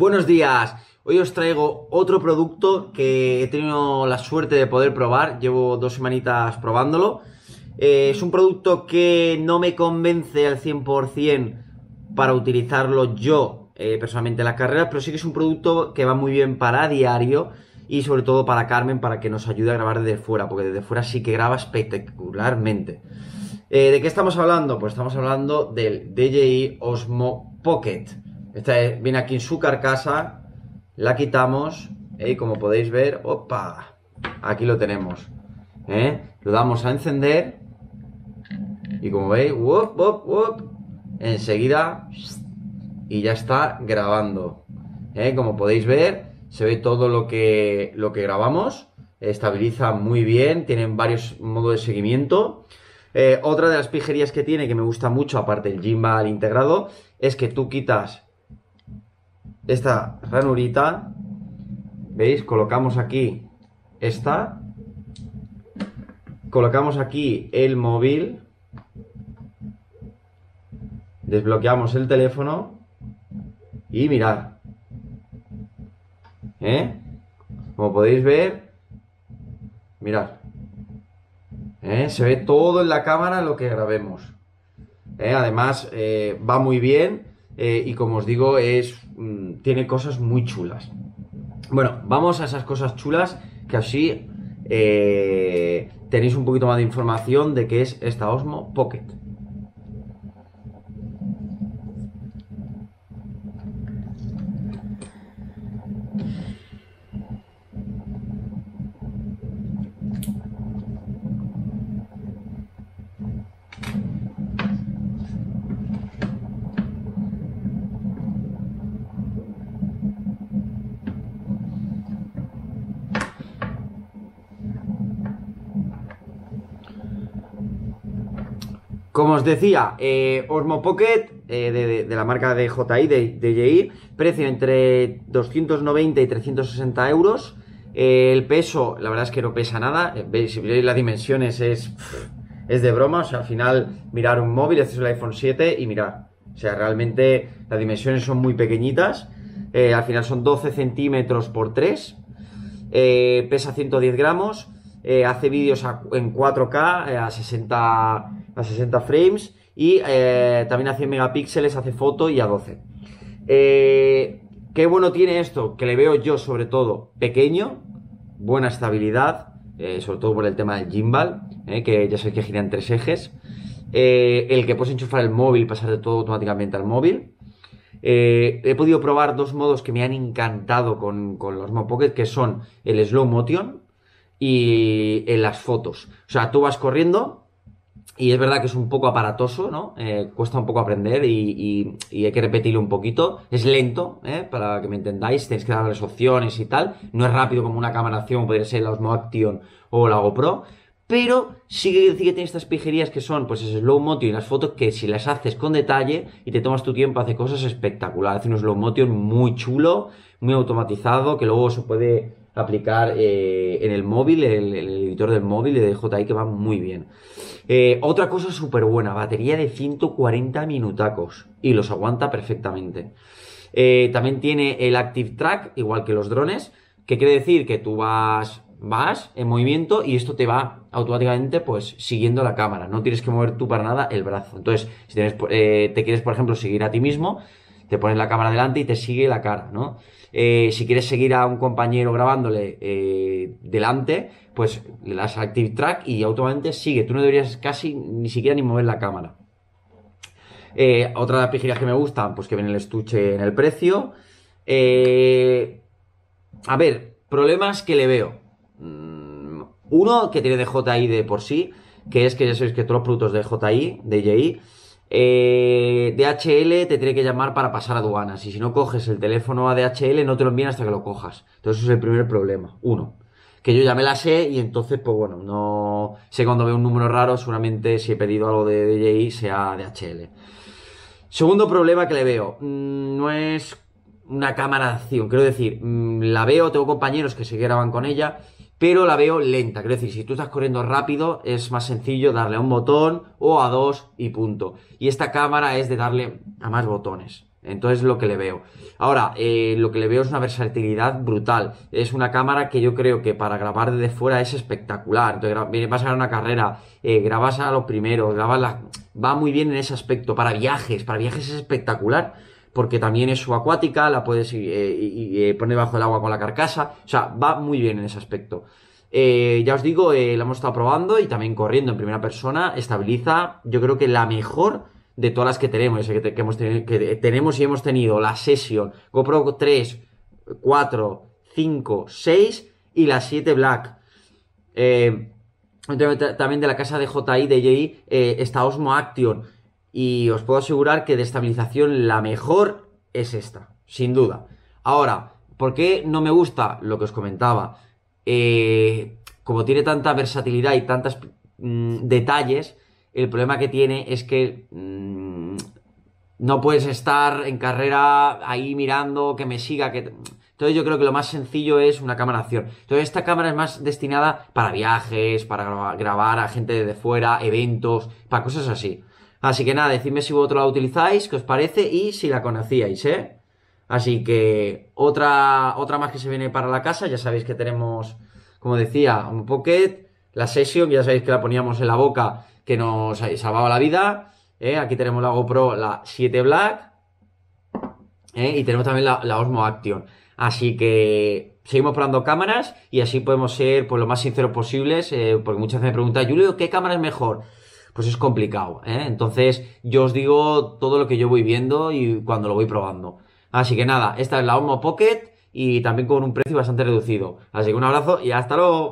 Buenos días. Hoy os traigo otro producto que he tenido la suerte de poder probar. Llevo dos semanitas probándolo. Eh, es un producto que no me convence al 100% para utilizarlo yo eh, personalmente en las carreras, pero sí que es un producto que va muy bien para diario y sobre todo para Carmen para que nos ayude a grabar desde fuera, porque desde fuera sí que graba espectacularmente. Eh, ¿De qué estamos hablando? Pues estamos hablando del DJI Osmo Pocket. Esta viene aquí en su carcasa, la quitamos ¿eh? y como podéis ver, ¡opa! Aquí lo tenemos. ¿eh? Lo damos a encender y como veis, Enseguida y ya está grabando. ¿eh? Como podéis ver, se ve todo lo que, lo que grabamos. Estabiliza muy bien, tienen varios modos de seguimiento. otra de las pijerías que tiene que me gusta mucho, aparte del gimbal integrado, es que tú quitas esta ranurita, ¿veis? Colocamos aquí esta, colocamos aquí el móvil, desbloqueamos el teléfono y mirad, ¿eh? Como podéis ver, mirad, ¿eh? se ve todo en la cámara lo que grabemos. ¿Eh? Además, eh, va muy bien eh, y como os digo, es, mm, tiene cosas muy chulas. Bueno, vamos a esas cosas chulas que así eh, tenéis un poquito más de información de qué es esta Osmo Pocket. Como os decía, eh, Osmo Pocket, eh, de, la marca de JI, de, de precio entre 290 y 360 euros. Eh, el peso, la verdad es que no pesa nada. Veis, si veis las dimensiones, es, es de broma. O sea, al final, mirar un móvil, este es el iPhone 7 y mirar. O sea, realmente las dimensiones son muy pequeñitas. al final son 12 centímetros por 3. pesa 110 gramos. hace vídeos en 4K a 60 a 60 frames y eh, también a 100 megapíxeles hace foto y a 12. Eh, ¿Qué bueno tiene esto? Que le veo yo sobre todo pequeño, buena estabilidad, eh, sobre todo por el tema del gimbal, que ya sabéis que giran en tres ejes. el que puedes enchufar el móvil, pasar de todo automáticamente al móvil. he podido probar dos modos que me han encantado con, los Mo que son el slow motion y las fotos. O sea, tú vas corriendo y es verdad que es un poco aparatoso, ¿no? Eh, cuesta un poco aprender y, hay que repetirlo un poquito. Es lento, ¿eh? Para que me entendáis, tenéis que las opciones y tal. No es rápido como una cámara acción, podría ser la Osmo Action o la GoPro. Pero sí que decir tiene estas pijerías que son, pues, slow motion y las fotos que si las haces con detalle y te tomas tu tiempo, hace cosas espectaculares. Hace un slow motion muy chulo, muy automatizado, que luego se puede aplicar eh, en el móvil, el del móvil y de DJI que va muy bien. Eh, otra cosa súper buena, batería de 140 minutacos y los aguanta perfectamente. Eh, también tiene el Active Track, igual que los drones, que quiere decir que tú vas, vas en movimiento y esto te va automáticamente pues siguiendo la cámara. No tienes que mover tú para nada el brazo. Entonces, si tienes, eh, te quieres, por ejemplo, seguir a ti mismo, te pones la cámara delante y te sigue la cara, ¿no? Eh, si quieres seguir a un compañero grabándole eh, delante, pues le das Active Track y automáticamente sigue. Tú no deberías casi ni siquiera ni mover la cámara. Eh, otra de las que me gustan, pues que viene el estuche en el precio. a ver, problemas que le veo. Mm, uno que tiene DJI de por sí, que es que ya sabéis que todos los productos de JI, DJI. Eh, DHL te tiene que llamar para pasar aduanas y si no coges el teléfono a DHL no te lo envían hasta que lo cojas. Entonces es el primer problema. Uno, que yo ya me la sé y entonces pues bueno, no sé cuando veo un número raro, seguramente si he pedido algo de DJI sea DHL. Segundo problema que le veo, mm, no es una cámara de acción, quiero decir, mm, la veo, tengo compañeros que se graban con ella pero la veo lenta. Quiero decir, si tú estás corriendo rápido, es más sencillo darle a un botón o a dos y punto. Y esta cámara es de darle a más botones. Entonces lo que le veo. Ahora, eh, lo que le veo es una versatilidad brutal. Es una cámara que yo creo que para grabar desde fuera es espectacular. Entonces, vas a una carrera, eh, grabas a los primeros, grabas la... Va muy bien en ese aspecto. Para viajes, para viajes es espectacular porque también es subacuática, la puedes eh, eh, poner bajo el agua con la carcasa, o sea, va muy bien en ese aspecto. Eh, ya os digo, la hemos estado probando y también corriendo en primera persona, estabiliza, yo creo que la mejor de todas las que tenemos, que, tenemos y hemos tenido, la Session, GoPro 3, 4, 5, 6 y la 7 Black. también de la casa de JI, de JI, está Osmo Action. Y os puedo asegurar que de estabilización la mejor es esta, sin duda. Ahora, ¿por qué no me gusta? Lo que os comentaba. Eh, como tiene tanta versatilidad y tantos mm, detalles, el problema que tiene es que mm, no puedes estar en carrera ahí mirando que me siga, que... Entonces yo creo que lo más sencillo es una cámara acción. Entonces esta cámara es más destinada para viajes, para grabar a gente de fuera, eventos, para cosas así. Así que nada, decidme si vosotros la utilizáis, qué os parece y si la conocíais, ¿eh? Así que otra, otra más que se viene para la casa, ya sabéis que tenemos, como decía, un pocket, la session, ya sabéis que la poníamos en la boca, que nos salvaba la vida. ¿eh? Aquí tenemos la GoPro, la 7 Black. ¿eh? Y tenemos también la, Osmo Action. Así que seguimos probando cámaras y así podemos ser pues, lo más sinceros posibles, eh, porque muchas veces me preguntan, Julio, ¿qué cámara es mejor? pues es complicado. ¿eh? Entonces yo os digo todo lo que yo voy viendo y cuando lo voy probando. Así que nada, esta es la Homo Pocket y también con un precio bastante reducido. Así que un abrazo y hasta luego.